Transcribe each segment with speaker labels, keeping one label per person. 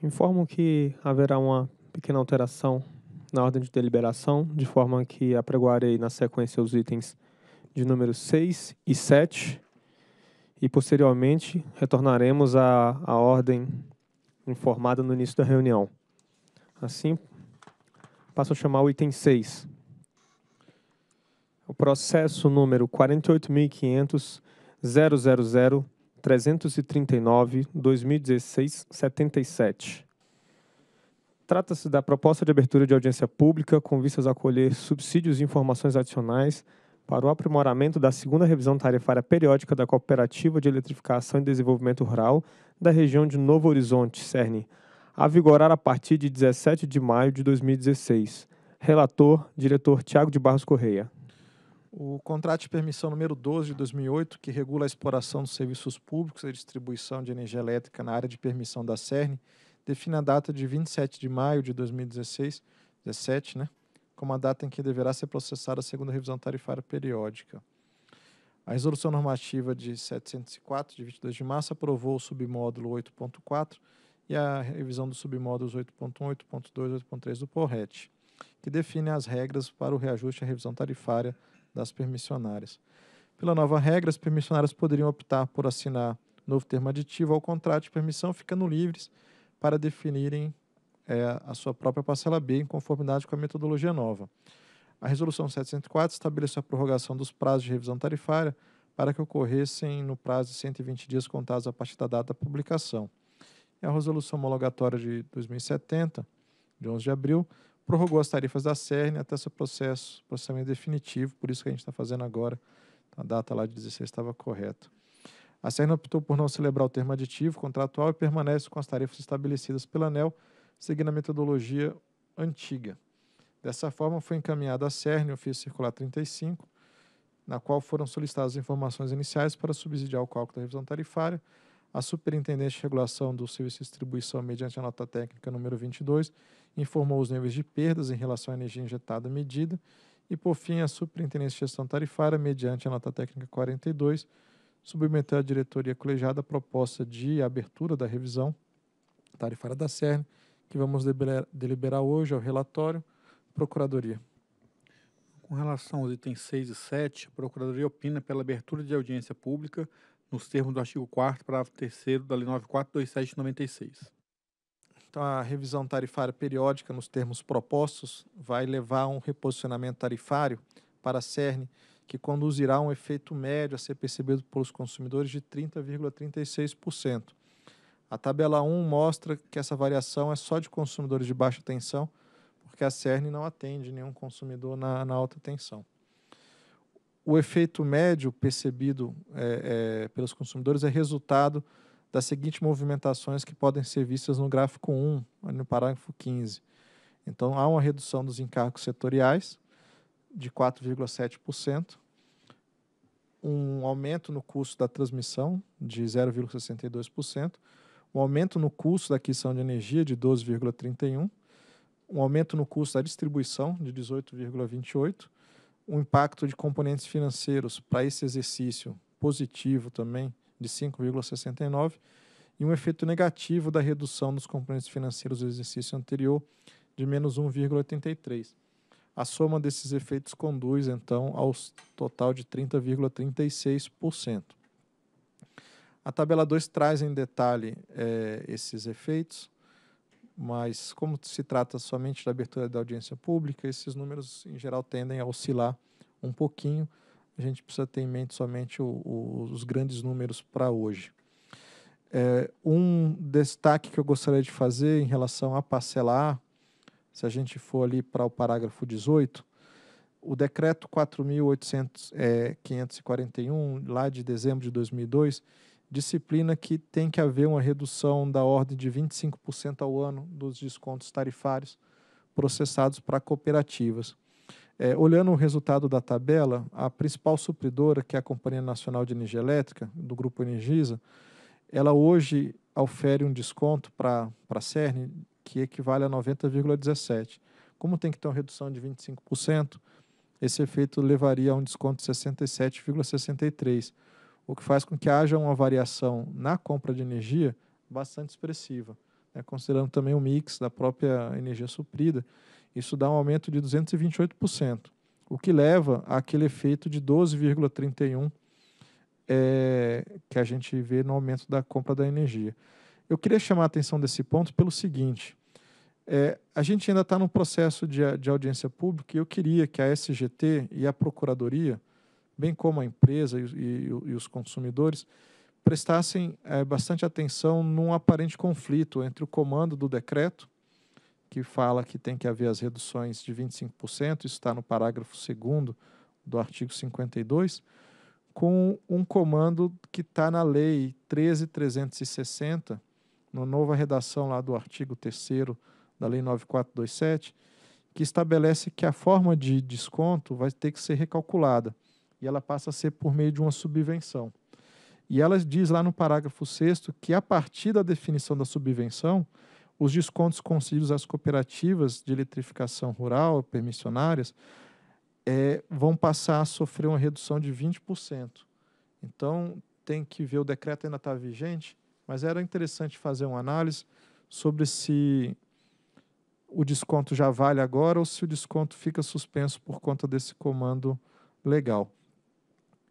Speaker 1: Informo que
Speaker 2: haverá uma pequena alteração na ordem de deliberação, de forma que apregoarei na sequência os itens de número 6 e 7 e, posteriormente, retornaremos à, à ordem
Speaker 1: informada no início da reunião. Assim, passo a chamar o item 6. O processo número
Speaker 2: 48.500.000 339, 2016, 77. Trata-se da proposta de abertura de audiência pública com vistas a colher subsídios e informações adicionais para o aprimoramento da segunda revisão tarifária periódica da Cooperativa de Eletrificação e Desenvolvimento Rural da região de Novo Horizonte,
Speaker 1: CERN, a vigorar a partir de 17 de maio de 2016. Relator, diretor Tiago de Barros Correia.
Speaker 2: O contrato de permissão número 12 de 2008, que regula a exploração dos serviços públicos e distribuição de energia elétrica na área de permissão da CERN, define a data de 27 de maio de 2016, 17, né, como a data em que deverá ser processada a segunda revisão tarifária periódica. A resolução normativa de 704, de 22 de março, aprovou o submódulo 8.4 e a revisão dos submódulos 8.1, 8.2 e 8.3 do PORRET que define as regras para o reajuste e a revisão tarifária das permissionárias. Pela nova regra, as permissionárias poderiam optar por assinar novo termo aditivo ao contrato de permissão, ficando livres para definirem é, a sua própria parcela B em conformidade com a metodologia nova. A Resolução 704 estabeleceu a prorrogação dos prazos de revisão tarifária para que ocorressem no prazo de 120 dias contados a partir da data da publicação. E a Resolução Homologatória de 2070, de 11 de abril, prorrogou as tarifas da CERN até seu processo, processamento definitivo, por isso que a gente está fazendo agora. Então, a data lá de 16 estava correta. A CERN optou por não celebrar o termo aditivo contratual e permanece com as tarifas estabelecidas pela ANEL, seguindo a metodologia antiga. Dessa forma, foi encaminhada à CERN o ofício circular 35, na qual foram solicitadas informações iniciais para subsidiar o cálculo da revisão tarifária, a Superintendência de Regulação do Serviço de Distribuição, mediante a nota técnica número 22, informou os níveis de perdas em relação à energia injetada medida. E, por fim, a Superintendência de Gestão Tarifária, mediante a nota técnica 42, submeteu à diretoria colegiada a proposta de abertura da revisão tarifária da CERN, que vamos deliberar hoje ao relatório Procuradoria. Com relação aos itens 6 e 7, a Procuradoria opina pela abertura de audiência pública nos termos do artigo 4 parágrafo 3 da Lei 9427 96. Então, a revisão tarifária periódica, nos termos propostos, vai levar a um reposicionamento tarifário para a CERN, que conduzirá a um efeito médio a ser percebido pelos consumidores de 30,36%. A tabela 1 mostra que essa variação é só de consumidores de baixa tensão, porque a CERN não atende nenhum consumidor na, na alta tensão o efeito médio percebido é, é, pelos consumidores é resultado das seguintes movimentações que podem ser vistas no gráfico 1, no parágrafo 15. Então, há uma redução dos encargos setoriais de 4,7%, um aumento no custo da transmissão de 0,62%, um aumento no custo da aquisição de energia de 12,31%, um aumento no custo da distribuição de 18,28%, um impacto de componentes financeiros para esse exercício positivo também de 5,69 e um efeito negativo da redução dos componentes financeiros do exercício anterior de menos 1,83. A soma desses efeitos conduz, então, ao total de 30,36%. A tabela 2 traz em detalhe é, esses efeitos mas como se trata somente da abertura da audiência pública, esses números em geral tendem a oscilar um pouquinho. A gente precisa ter em mente somente o, o, os grandes números para hoje. É, um destaque que eu gostaria de fazer em relação à parcela A, se a gente for ali para o parágrafo 18, o decreto 4.541, é, lá de dezembro de 2002, disciplina que tem que haver uma redução da ordem de 25% ao ano dos descontos tarifários processados para cooperativas. É, olhando o resultado da tabela, a principal supridora, que é a Companhia Nacional de Energia Elétrica, do Grupo Energisa, ela hoje ofere um desconto para a CERN que equivale a 90,17. Como tem que ter uma redução de 25%, esse efeito levaria a um desconto de 67,63% o que faz com que haja uma variação na compra de energia bastante expressiva. Né? Considerando também o mix da própria energia suprida, isso dá um aumento de 228%, o que leva àquele efeito de 12,31% é, eh, que a gente vê no aumento da compra da energia. Eu queria chamar a atenção desse ponto pelo seguinte: é, a gente ainda está num processo de, de audiência pública e eu queria que a SGT e a Procuradoria bem como a empresa e, e, e os consumidores, prestassem é, bastante atenção num aparente conflito entre o comando do decreto, que fala que tem que haver as reduções de 25%, isso está no parágrafo 2 do artigo 52, com um comando que está na lei 13.360, na nova redação lá do artigo 3 da lei 9427, que estabelece que a forma de desconto vai ter que ser recalculada e ela passa a ser por meio de uma subvenção. E ela diz lá no parágrafo 6 que, a partir da definição da subvenção, os descontos concedidos às cooperativas de eletrificação rural, permissionárias, é, vão passar a sofrer uma redução de 20%. Então, tem que ver, o decreto ainda está vigente, mas era interessante fazer uma análise sobre se o desconto já vale agora ou se o desconto fica suspenso por conta desse comando legal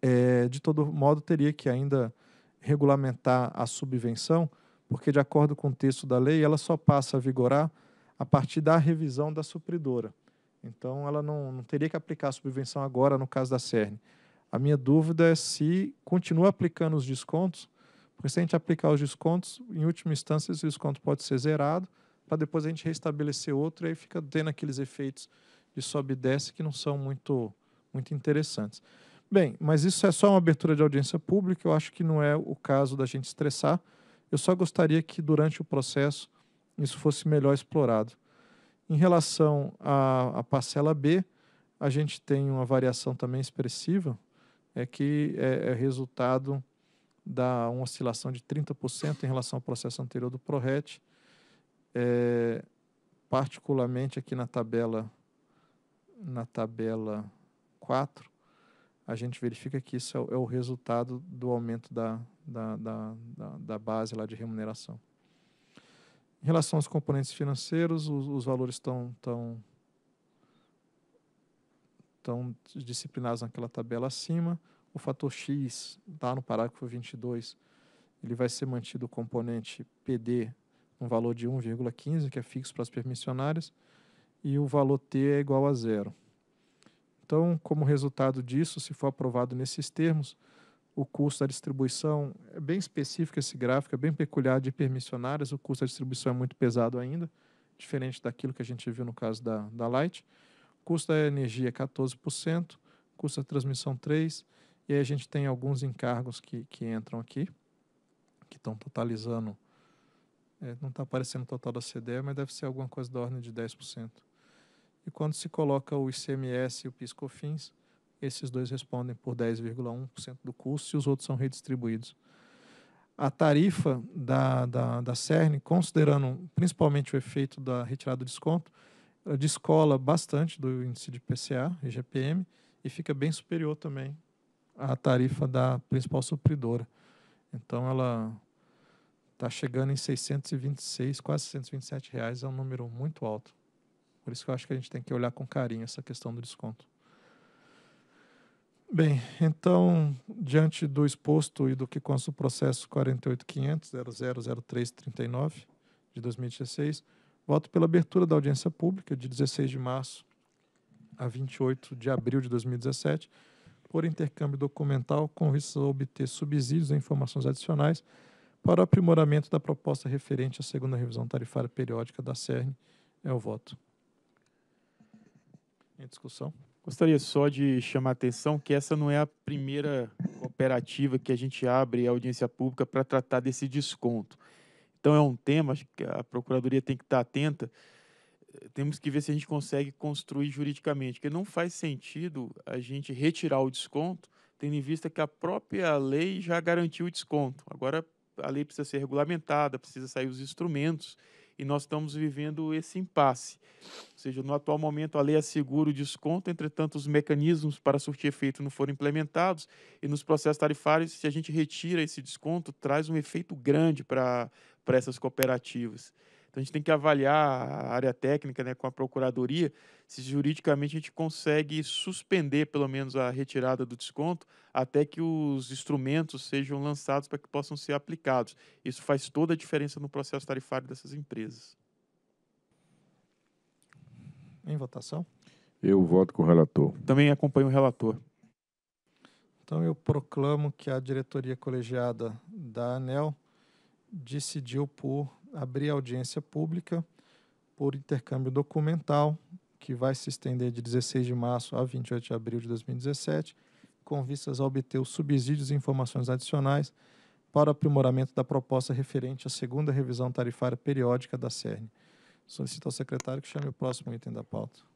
Speaker 2: é, de todo modo, teria que ainda regulamentar a subvenção, porque, de acordo com o texto da lei, ela só passa a vigorar a partir da revisão da supridora. Então, ela não, não teria que aplicar a subvenção agora, no caso da CERN. A minha dúvida é se continua aplicando os descontos, porque se a gente aplicar os descontos, em última instância, esse desconto pode ser zerado, para depois a gente restabelecer outro, e aí fica tendo aqueles efeitos de sobe e desce que não são muito, muito interessantes. Bem, mas isso é só uma abertura de audiência pública, eu acho que não é o caso da gente estressar. Eu só gostaria que durante o processo isso fosse melhor explorado. Em relação à, à parcela B, a gente tem uma variação também expressiva, é que é, é resultado da uma oscilação de 30% em relação ao processo anterior do ProRet. É, particularmente aqui na tabela na tabela 4, a gente verifica que isso é o é resultado do aumento da, da, da, da base lá de remuneração. Em relação aos componentes financeiros, os, os valores estão tão, tão disciplinados naquela tabela acima. O fator X, lá no parágrafo 22, ele vai ser mantido o componente PD no valor de 1,15, que é fixo para as permissionárias, e o valor T é igual a zero. Então, como resultado disso, se for aprovado nesses termos, o custo da distribuição é bem específico esse gráfico, é bem peculiar de permissionárias, o custo da distribuição é muito pesado ainda, diferente daquilo que a gente viu no caso da, da Light. O custo da energia é 14%, custo da transmissão 3%, e aí a gente tem alguns encargos que, que entram aqui, que estão totalizando, é, não está aparecendo o total da CDE, mas deve ser alguma coisa da ordem de 10%. E quando se coloca o ICMS e o PiscoFins, esses dois respondem por 10,1% do custo e os outros são redistribuídos. A tarifa da, da, da CERN, considerando principalmente o efeito da retirada do desconto, descola bastante do índice de PCA, e IGPM, e fica bem superior também à tarifa da principal supridora. Então, ela está chegando em 626, quase 627 reais, é um número muito alto. Por isso que eu acho que a gente tem que olhar com carinho essa questão do desconto. Bem, então, diante do exposto e do que consta o processo 48.500.000339 de 2016, voto pela abertura da audiência pública de 16 de março a 28 de abril de 2017, por intercâmbio documental com vista a obter subsídios e informações adicionais para o aprimoramento da proposta referente à segunda revisão
Speaker 1: tarifária periódica da CERN. É o voto em discussão. Gostaria só de chamar a atenção que essa não é a primeira cooperativa que a gente abre a audiência pública para tratar desse desconto. Então é um tema que a procuradoria tem que estar atenta. Temos que ver se a gente consegue construir juridicamente, porque não faz sentido a gente retirar o desconto, tendo em vista que a própria lei já garantiu o desconto. Agora a lei precisa ser regulamentada, precisa sair os instrumentos e nós estamos vivendo esse impasse. Ou seja, no atual momento a lei assegura o desconto, entretanto os mecanismos para surtir efeito não foram implementados e nos processos tarifários, se a gente retira esse desconto, traz um efeito grande para essas cooperativas. Então a gente tem que avaliar a área técnica né, com a procuradoria se juridicamente a gente consegue suspender pelo menos a retirada do desconto até que os instrumentos sejam lançados para que possam ser aplicados. Isso faz toda a diferença no processo tarifário dessas empresas.
Speaker 2: Em votação?
Speaker 1: Eu voto com o relator.
Speaker 2: Também acompanho o relator. Então eu proclamo que a diretoria colegiada da ANEL decidiu por abrir audiência pública por intercâmbio documental, que vai se estender de 16 de março a 28 de abril de 2017, com vistas a obter os subsídios e informações adicionais para aprimoramento da proposta referente à segunda revisão tarifária periódica da CERN. Solicito ao secretário que chame o próximo item da pauta.